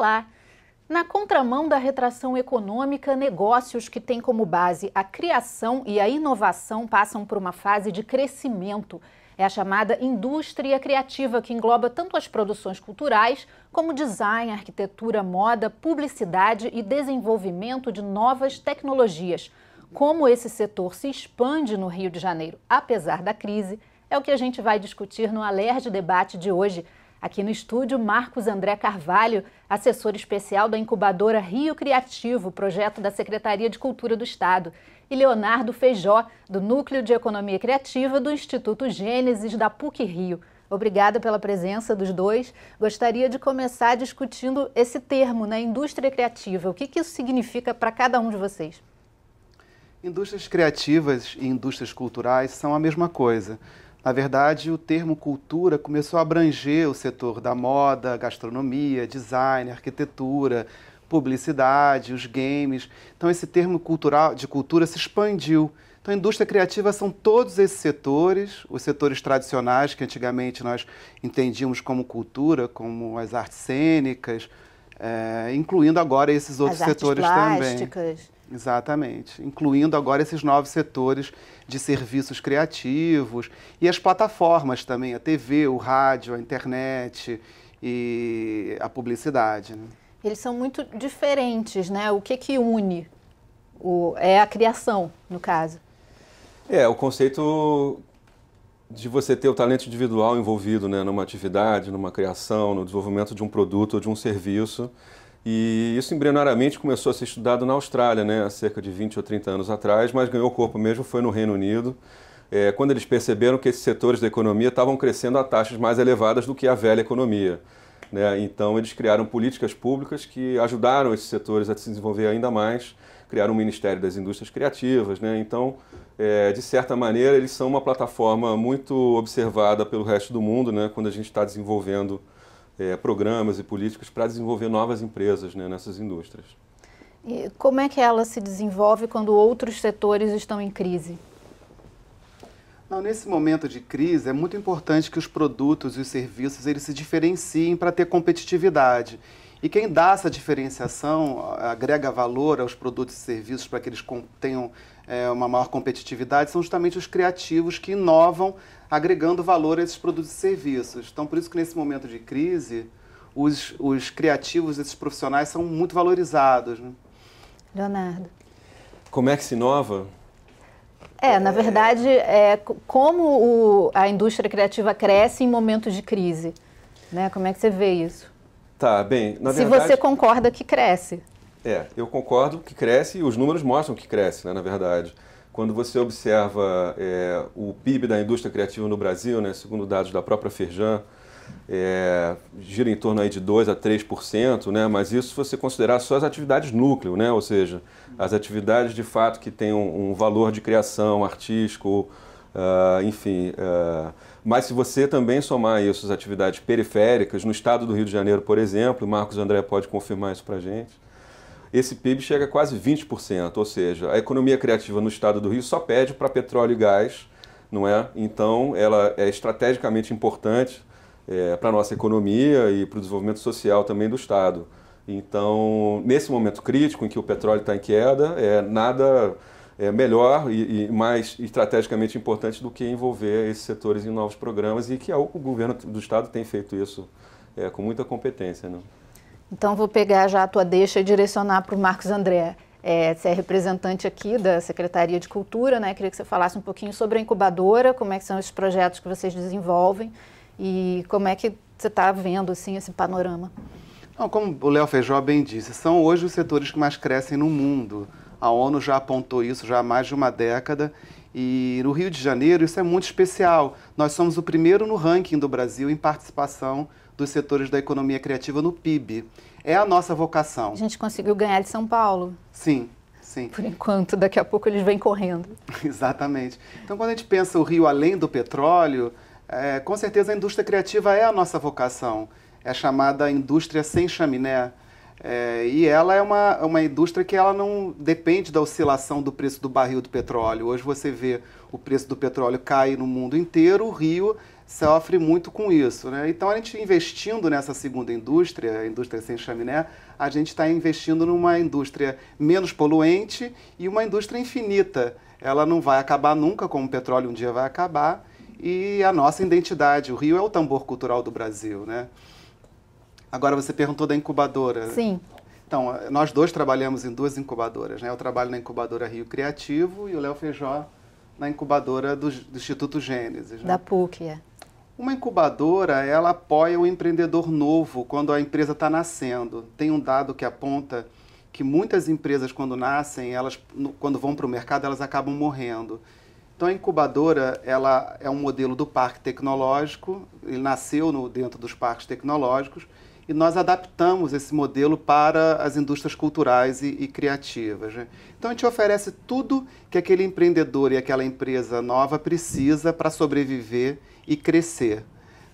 falar. Na contramão da retração econômica, negócios que têm como base a criação e a inovação passam por uma fase de crescimento. É a chamada indústria criativa, que engloba tanto as produções culturais, como design, arquitetura, moda, publicidade e desenvolvimento de novas tecnologias. Como esse setor se expande no Rio de Janeiro, apesar da crise, é o que a gente vai discutir no Alerj Debate de hoje. Aqui no estúdio, Marcos André Carvalho, assessor especial da incubadora Rio Criativo, projeto da Secretaria de Cultura do Estado, e Leonardo Feijó, do Núcleo de Economia Criativa do Instituto Gênesis da PUC Rio. Obrigada pela presença dos dois. Gostaria de começar discutindo esse termo, né, indústria criativa. O que, que isso significa para cada um de vocês? Indústrias criativas e indústrias culturais são a mesma coisa. Na verdade, o termo cultura começou a abranger o setor da moda, gastronomia, design, arquitetura, publicidade, os games. Então, esse termo cultural, de cultura se expandiu. Então, a indústria criativa são todos esses setores, os setores tradicionais que antigamente nós entendíamos como cultura, como as artes cênicas, é, incluindo agora esses outros as setores plásticas. também. Exatamente. Incluindo agora esses novos setores de serviços criativos e as plataformas também, a TV, o rádio, a internet e a publicidade. Né? Eles são muito diferentes, né? O que que une? O, é a criação, no caso. É, o conceito de você ter o talento individual envolvido né, numa atividade, numa criação, no desenvolvimento de um produto ou de um serviço e isso embrionariamente começou a ser estudado na Austrália, né, há cerca de 20 ou 30 anos atrás, mas ganhou corpo mesmo foi no Reino Unido, é, quando eles perceberam que esses setores da economia estavam crescendo a taxas mais elevadas do que a velha economia. Né? Então, eles criaram políticas públicas que ajudaram esses setores a se desenvolver ainda mais, criaram o Ministério das Indústrias Criativas. Né? Então, é, de certa maneira, eles são uma plataforma muito observada pelo resto do mundo né? quando a gente está desenvolvendo é, programas e políticas para desenvolver novas empresas né, nessas indústrias. E como é que ela se desenvolve quando outros setores estão em crise? Não, nesse momento de crise, é muito importante que os produtos e os serviços eles se diferenciem para ter competitividade. E quem dá essa diferenciação, agrega valor aos produtos e serviços para que eles tenham é, uma maior competitividade, são justamente os criativos que inovam agregando valor a esses produtos e serviços. Então, por isso que nesse momento de crise, os, os criativos, esses profissionais, são muito valorizados. Né? Leonardo. Como é que se inova? É, na verdade, é, como o, a indústria criativa cresce em momentos de crise? Né? Como é que você vê isso? Tá, bem, na Se você concorda que cresce. É, eu concordo que cresce e os números mostram que cresce, né, na verdade. Quando você observa é, o PIB da indústria criativa no Brasil, né, segundo dados da própria Ferjan, é, gira em torno aí de 2 a 3%, né, mas isso se você considerar só as atividades núcleo, né, ou seja, as atividades de fato que têm um, um valor de criação artístico, uh, enfim. Uh, mas se você também somar isso às atividades periféricas, no estado do Rio de Janeiro, por exemplo, e Marcos André pode confirmar isso para a gente, esse PIB chega a quase 20%, ou seja, a economia criativa no estado do Rio só pede para petróleo e gás, não é? Então, ela é estrategicamente importante é, para a nossa economia e para o desenvolvimento social também do estado. Então, nesse momento crítico em que o petróleo está em queda, é nada é, melhor e, e, mais estrategicamente importante do que envolver esses setores em novos programas e é que o governo do Estado tem feito isso é, com muita competência. Né? Então vou pegar já a tua deixa e direcionar para o Marcos André. É, você é representante aqui da Secretaria de Cultura, né? Queria que você falasse um pouquinho sobre a incubadora, como é que são esses projetos que vocês desenvolvem e como é que você está vendo assim esse panorama. como o Léo Feijó bem disse, são hoje os setores que mais crescem no mundo. A ONU já apontou isso já há mais de uma década. E no Rio de Janeiro isso é muito especial. Nós somos o primeiro no ranking do Brasil em participação dos setores da economia criativa no PIB. É a nossa vocação. A gente conseguiu ganhar de São Paulo. Sim, sim. Por enquanto, daqui a pouco eles vêm correndo. Exatamente. Então, quando a gente pensa o Rio além do petróleo, é, com certeza a indústria criativa é a nossa vocação. É chamada indústria sem chaminé. É, e ela é uma, uma indústria que ela não depende da oscilação do preço do barril do petróleo. Hoje você vê o preço do petróleo cair no mundo inteiro, o Rio sofre muito com isso. Né? Então, a gente investindo nessa segunda indústria, a indústria sem chaminé, a gente está investindo numa indústria menos poluente e uma indústria infinita. Ela não vai acabar nunca, como o petróleo um dia vai acabar, e a nossa identidade. O Rio é o tambor cultural do Brasil. Né? Agora você perguntou da incubadora. Sim. Então, nós dois trabalhamos em duas incubadoras, né? Eu trabalho na incubadora Rio Criativo e o Léo Feijó na incubadora do, do Instituto Gênesis. Né? Da PUC, é. Uma incubadora, ela apoia o empreendedor novo quando a empresa está nascendo. Tem um dado que aponta que muitas empresas, quando nascem, elas, quando vão para o mercado, elas acabam morrendo. Então, a incubadora ela é um modelo do parque tecnológico, ele nasceu no, dentro dos parques tecnológicos, e nós adaptamos esse modelo para as indústrias culturais e, e criativas. Né? Então a gente oferece tudo que aquele empreendedor e aquela empresa nova precisa para sobreviver e crescer.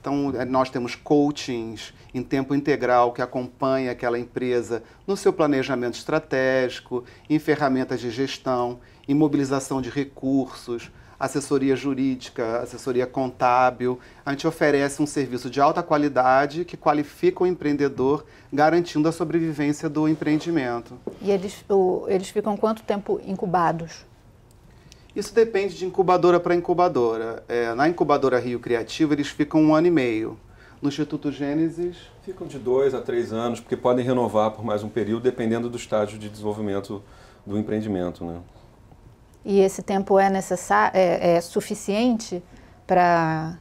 Então é, nós temos coachings em tempo integral que acompanha aquela empresa no seu planejamento estratégico, em ferramentas de gestão, em mobilização de recursos, assessoria jurídica, assessoria contábil. A gente oferece um serviço de alta qualidade que qualifica o empreendedor, garantindo a sobrevivência do empreendimento. E eles, o, eles ficam quanto tempo incubados? Isso depende de incubadora para incubadora. É, na incubadora Rio Criativo, eles ficam um ano e meio. No Instituto Gênesis? Ficam de dois a três anos, porque podem renovar por mais um período, dependendo do estágio de desenvolvimento do empreendimento. Né? e esse tempo é, necessário, é, é suficiente para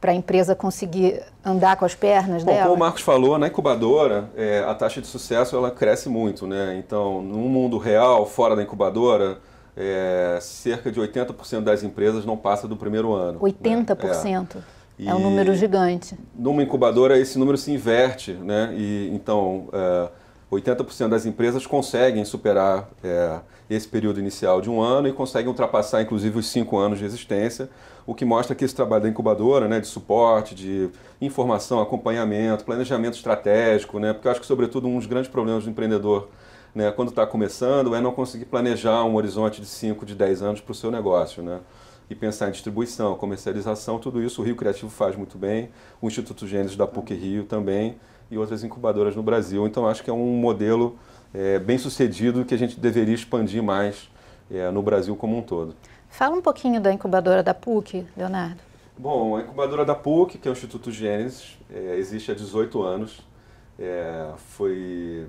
para a empresa conseguir andar com as pernas Bom, dela? Como o Marcos falou, na né, incubadora, é, a taxa de sucesso ela cresce muito. Né? Então, no mundo real, fora da incubadora, é, cerca de 80% das empresas não passa do primeiro ano. 80%? Né? É. é um número gigante. Numa incubadora, esse número se inverte. Né? E, então, é, 80% das empresas conseguem superar é, esse período inicial de um ano e conseguem ultrapassar, inclusive, os cinco anos de existência, o que mostra que esse trabalho da incubadora, né, de suporte, de informação, acompanhamento, planejamento estratégico, né, porque eu acho que, sobretudo, um dos grandes problemas do empreendedor né, quando está começando é não conseguir planejar um horizonte de 5, de 10 anos para o seu negócio. Né? e pensar em distribuição, comercialização, tudo isso o Rio Criativo faz muito bem, o Instituto Gênesis da PUC Rio também, e outras incubadoras no Brasil. Então, acho que é um modelo é, bem sucedido que a gente deveria expandir mais é, no Brasil como um todo. Fala um pouquinho da incubadora da PUC, Leonardo. Bom, a incubadora da PUC, que é o Instituto Gênesis, é, existe há 18 anos, é, foi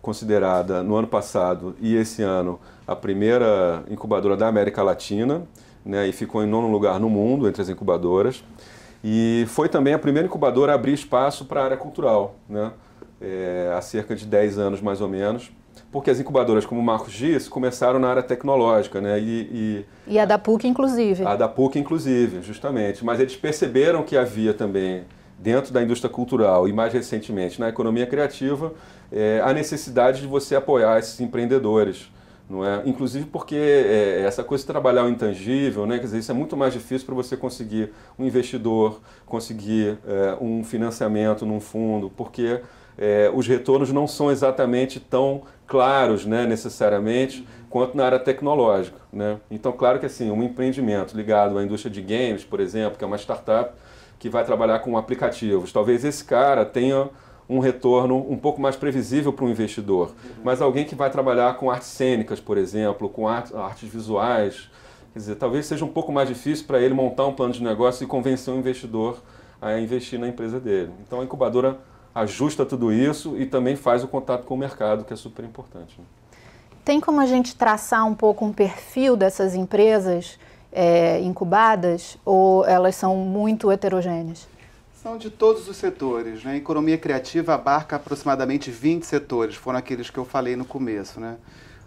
considerada no ano passado e esse ano a primeira incubadora da América Latina, né, e ficou em nono lugar no mundo entre as incubadoras. E foi também a primeira incubadora a abrir espaço para a área cultural, né? É, há cerca de 10 anos mais ou menos, porque as incubadoras, como o Marcos disse, começaram na área tecnológica, né? E, e, e a da PUC, inclusive. A da PUC, inclusive, justamente. Mas eles perceberam que havia também, dentro da indústria cultural e mais recentemente na economia criativa, é, a necessidade de você apoiar esses empreendedores. Não é? Inclusive porque é, é, essa coisa de trabalhar o intangível, né? Quer dizer, isso é muito mais difícil para você conseguir um investidor, conseguir é, um financiamento num fundo, porque é, os retornos não são exatamente tão claros, né, necessariamente, quanto na área tecnológica. Né? Então, claro que assim, um empreendimento ligado à indústria de games, por exemplo, que é uma startup que vai trabalhar com aplicativos, talvez esse cara tenha um retorno um pouco mais previsível para o investidor. Mas alguém que vai trabalhar com artes cênicas, por exemplo, com art artes visuais, quer dizer, talvez seja um pouco mais difícil para ele montar um plano de negócio e convencer o investidor a investir na empresa dele. Então a incubadora ajusta tudo isso e também faz o contato com o mercado, que é super importante. Né? Tem como a gente traçar um pouco um perfil dessas empresas é, incubadas ou elas são muito heterogêneas? São de todos os setores, né? A economia criativa abarca aproximadamente 20 setores, foram aqueles que eu falei no começo, né?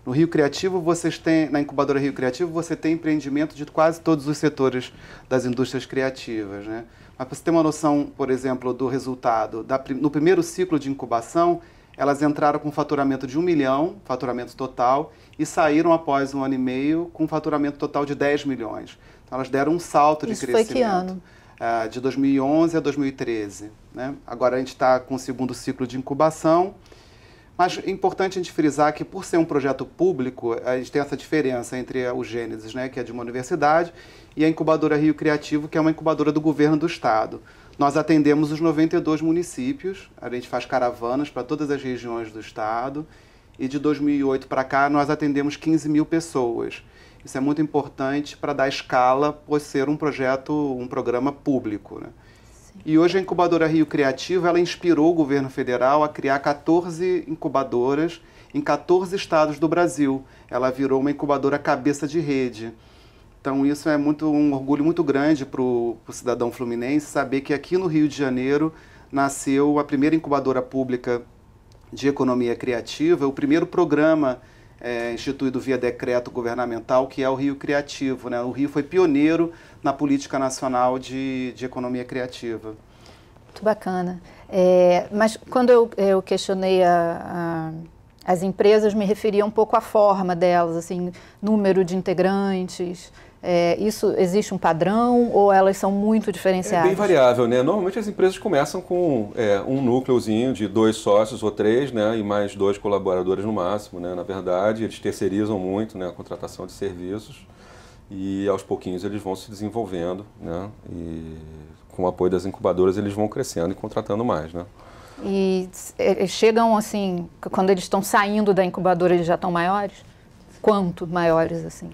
No Rio Criativo, vocês têm, na incubadora Rio Criativo, você tem empreendimento de quase todos os setores das indústrias criativas, né? Mas para você ter uma noção, por exemplo, do resultado, da, no primeiro ciclo de incubação, elas entraram com faturamento de 1 milhão, faturamento total, e saíram após um ano e meio com faturamento total de 10 milhões. Então, elas deram um salto de crescimento. Foi que ano? uh, de 2011 a 2013. Né? Agora a gente está com o segundo ciclo de incubação, mas é importante a gente frisar que, por ser um projeto público, a gente tem essa diferença entre o Gênesis, né, que é de uma universidade, e a incubadora Rio Criativo, que é uma incubadora do governo do Estado. Nós atendemos os 92 municípios, a gente faz caravanas para todas as regiões do Estado, e de 2008 para cá nós atendemos 15 mil pessoas. Isso é muito importante para dar escala, por ser um projeto, um programa público. Né? E hoje a incubadora Rio Criativo, ela inspirou o governo federal a criar 14 incubadoras em 14 estados do Brasil. Ela virou uma incubadora cabeça de rede. Então isso é muito um orgulho muito grande para o cidadão fluminense saber que aqui no Rio de Janeiro nasceu a primeira incubadora pública de economia criativa, o primeiro programa é, instituído via decreto governamental, que é o Rio Criativo. Né? O Rio foi pioneiro na política nacional de, de economia criativa. Muito bacana. É, mas quando eu, eu questionei a, a, as empresas, me referia um pouco à forma delas, assim, número de integrantes, é, isso existe um padrão ou elas são muito diferenciadas? É bem variável, né? Normalmente as empresas começam com é, um núcleozinho de dois sócios ou três, né? E mais dois colaboradores no máximo, né? Na verdade, eles terceirizam muito né? a contratação de serviços e aos pouquinhos eles vão se desenvolvendo, né? E com o apoio das incubadoras eles vão crescendo e contratando mais, né? E chegam assim, quando eles estão saindo da incubadora eles já estão maiores? Quanto maiores assim?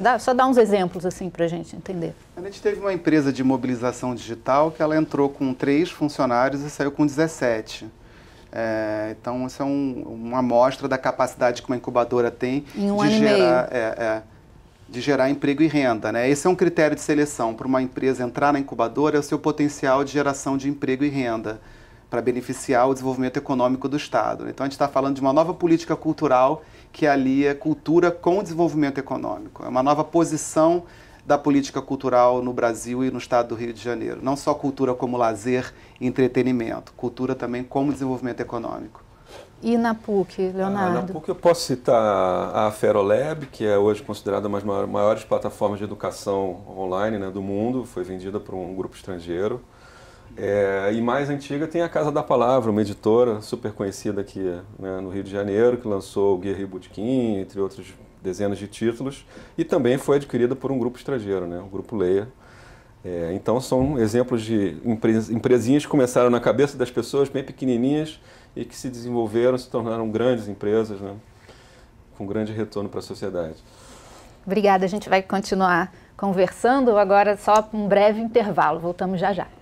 Dá, só dá uns exemplos assim para a gente entender. A gente teve uma empresa de mobilização digital que ela entrou com três funcionários e saiu com 17. É, então, isso é um, uma amostra da capacidade que uma incubadora tem um de, gerar, é, é, de gerar emprego e renda. Né? Esse é um critério de seleção para uma empresa entrar na incubadora, é o seu potencial de geração de emprego e renda para beneficiar o desenvolvimento econômico do Estado. Então a gente está falando de uma nova política cultural que alia cultura com o desenvolvimento econômico. É uma nova posição da política cultural no Brasil e no estado do Rio de Janeiro. Não só cultura como lazer e entretenimento, cultura também como desenvolvimento econômico. E na PUC, Leonardo? Ah, na PUC eu posso citar a Ferolab, que é hoje considerada uma das maiores plataformas de educação online né, do mundo, foi vendida por um grupo estrangeiro. É, e mais antiga tem a Casa da Palavra, uma editora super conhecida aqui né, no Rio de Janeiro, que lançou o Guerri Budkin, entre outros dezenas de títulos, e também foi adquirida por um grupo estrangeiro, né, o Grupo Leia. É, então são exemplos de empresinhas que começaram na cabeça das pessoas, bem pequenininhas, e que se desenvolveram, se tornaram grandes empresas, né, com grande retorno para a sociedade. Obrigada, a gente vai continuar conversando, agora só um breve intervalo, voltamos já já.